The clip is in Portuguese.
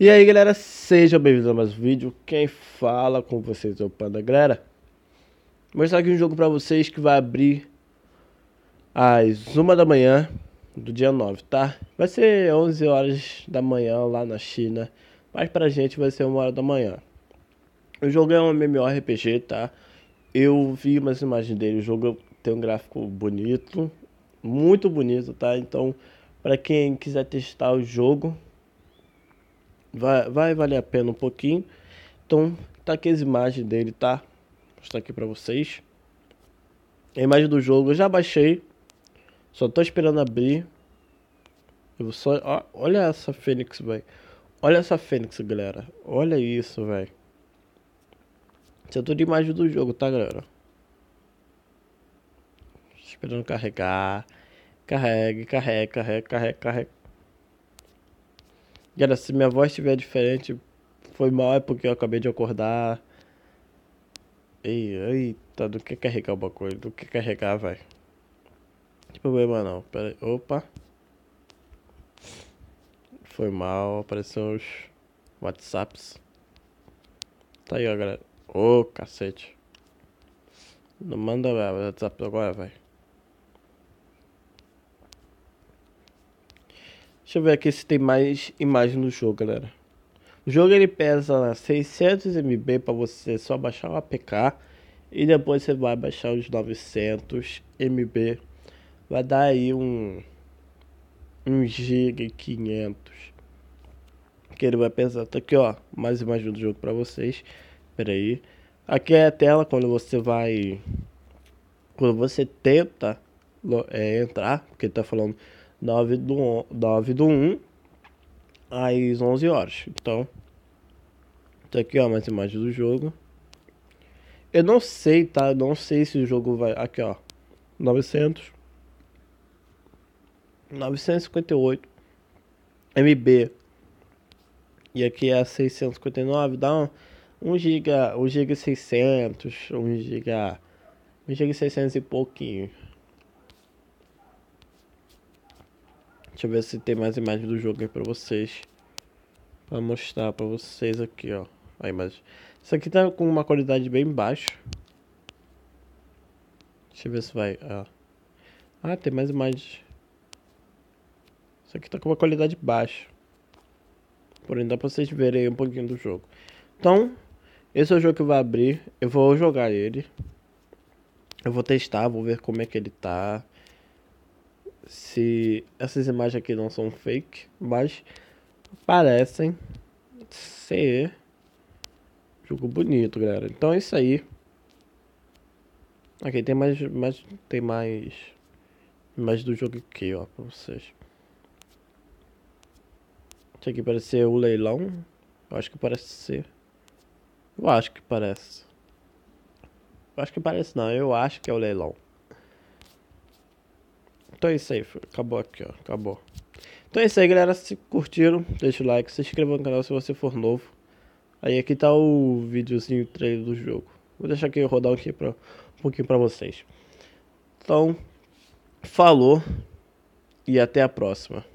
E aí galera, sejam bem-vindos a mais um vídeo. Quem fala com vocês é o Panda. Galera, vou mostrar aqui um jogo pra vocês que vai abrir às 1 da manhã do dia 9, tá? Vai ser 11 horas da manhã lá na China, mas pra gente vai ser 1 hora da manhã. O jogo é um MMORPG, tá? Eu vi umas imagens dele, o jogo tem um gráfico bonito, muito bonito, tá? Então, pra quem quiser testar o jogo, Vai, vai valer a pena um pouquinho. Então, tá aqui as imagens dele, tá? Vou mostrar aqui pra vocês. A imagem do jogo eu já baixei. Só tô esperando abrir. Eu vou só. Ó, olha essa Fênix, velho. Olha essa Fênix, galera. Olha isso, velho. Isso é tudo imagem do jogo, tá, galera? esperando carregar. Carregue, carrega, carrega, carrega, carrega galera se minha voz estiver diferente, foi mal, é porque eu acabei de acordar. Ei, eita, do que carregar alguma coisa? Do que carregar, vai? Não tem problema não. Pera aí. Opa. Foi mal, apareceu os WhatsApps. Tá aí, ó, galera. Ô, oh, cacete. Não manda o WhatsApp agora, vai. Deixa eu ver aqui se tem mais imagem no jogo, galera. O jogo ele pesa 600 MB para você só baixar o APK e depois você vai baixar os 900 MB. Vai dar aí um 1 um GB 500 que ele vai pesar. Tá aqui, ó, mais imagem do jogo para vocês. peraí aí. Aqui é a tela quando você vai quando você tenta é, entrar, porque tá falando 9 do, 9 do 1 às 11 horas. Então, tá aqui, ó, mais imagens do jogo. Eu não sei, tá? Eu não sei se o jogo vai... Aqui, ó. 900. 958 MB. E aqui é 659, dá um, 1 giga, 1 giga 600, 1 giga, 1 giga 600 e pouquinho. Deixa eu ver se tem mais imagens do jogo aí pra vocês. Pra mostrar pra vocês aqui, ó. A imagem. Isso aqui tá com uma qualidade bem baixa. Deixa eu ver se vai. Ah, ah tem mais imagens. Isso aqui tá com uma qualidade baixa. Porém, dá pra vocês verem um pouquinho do jogo. Então, esse é o jogo que vai abrir. Eu vou jogar ele. Eu vou testar, vou ver como é que ele tá se essas imagens aqui não são fake, mas parecem ser jogo bonito, galera. Então é isso aí. Aqui tem mais, mais tem mais mais do jogo aqui, ó, para vocês. Isso aqui parece ser o leilão. Eu acho que parece ser. Eu acho que parece. Eu acho que parece não, eu acho que é o leilão. Então é isso aí, acabou aqui, ó, acabou. Então é isso aí, galera. Se curtiram, deixa o like, se inscreva no canal se você for novo. Aí aqui tá o videozinho trailer do jogo. Vou deixar aqui rodar aqui pra, um pouquinho pra vocês. Então, falou e até a próxima.